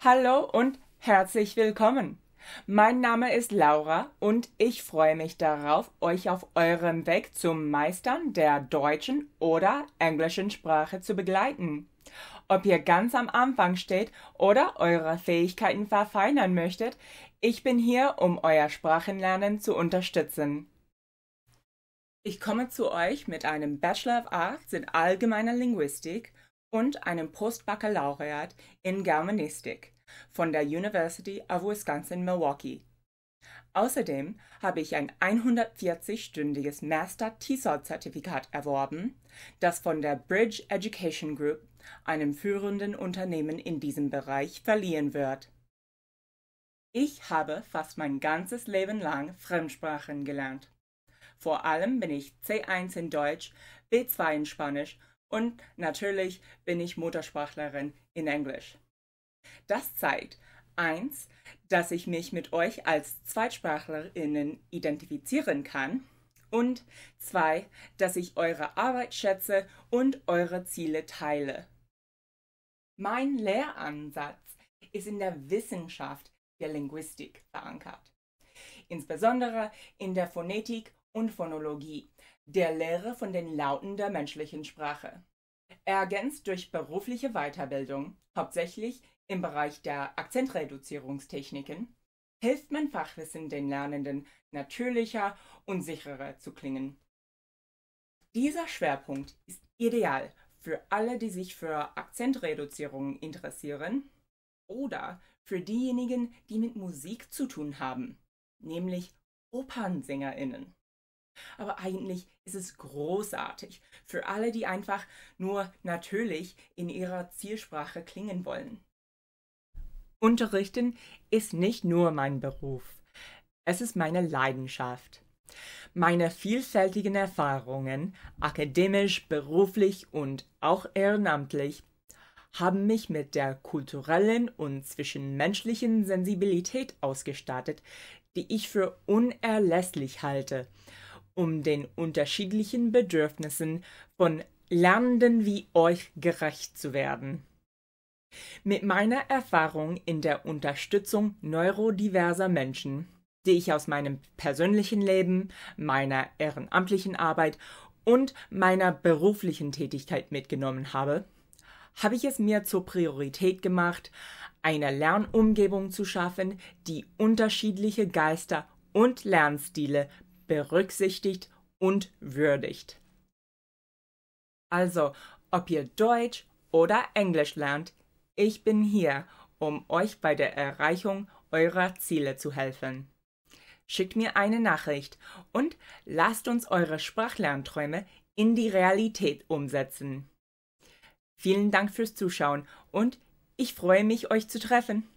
Hallo und herzlich willkommen. Mein Name ist Laura und ich freue mich darauf, euch auf eurem Weg zum Meistern der deutschen oder englischen Sprache zu begleiten. Ob ihr ganz am Anfang steht oder eure Fähigkeiten verfeinern möchtet, ich bin hier, um euer Sprachenlernen zu unterstützen. Ich komme zu euch mit einem Bachelor of Arts in Allgemeiner Linguistik und einem Postbaccalaureat in Germanistik von der University of Wisconsin-Milwaukee. Außerdem habe ich ein 140-stündiges Master TESOL-Zertifikat erworben, das von der Bridge Education Group, einem führenden Unternehmen in diesem Bereich, verliehen wird. Ich habe fast mein ganzes Leben lang Fremdsprachen gelernt. Vor allem bin ich C1 in Deutsch, B2 in Spanisch und natürlich bin ich Muttersprachlerin in Englisch. Das zeigt, eins, dass ich mich mit euch als Zweitsprachlerinnen identifizieren kann und zwei, dass ich eure Arbeit schätze und eure Ziele teile. Mein Lehransatz ist in der Wissenschaft der Linguistik verankert, insbesondere in der Phonetik und Phonologie, der Lehre von den Lauten der menschlichen Sprache ergänzt durch berufliche Weiterbildung, hauptsächlich im Bereich der Akzentreduzierungstechniken, hilft mein Fachwissen den Lernenden natürlicher und sicherer zu klingen. Dieser Schwerpunkt ist ideal für alle, die sich für Akzentreduzierung interessieren oder für diejenigen, die mit Musik zu tun haben, nämlich Opernsängerinnen. Aber eigentlich ist es großartig für alle, die einfach nur natürlich in ihrer Zielsprache klingen wollen. Unterrichten ist nicht nur mein Beruf, es ist meine Leidenschaft. Meine vielfältigen Erfahrungen, akademisch, beruflich und auch ehrenamtlich, haben mich mit der kulturellen und zwischenmenschlichen Sensibilität ausgestattet, die ich für unerlässlich halte um den unterschiedlichen Bedürfnissen von Lernenden wie euch gerecht zu werden. Mit meiner Erfahrung in der Unterstützung neurodiverser Menschen, die ich aus meinem persönlichen Leben, meiner ehrenamtlichen Arbeit und meiner beruflichen Tätigkeit mitgenommen habe, habe ich es mir zur Priorität gemacht, eine Lernumgebung zu schaffen, die unterschiedliche Geister und Lernstile berücksichtigt und würdigt. Also, ob ihr Deutsch oder Englisch lernt, ich bin hier, um euch bei der Erreichung eurer Ziele zu helfen. Schickt mir eine Nachricht und lasst uns eure Sprachlernträume in die Realität umsetzen. Vielen Dank fürs Zuschauen und ich freue mich, euch zu treffen.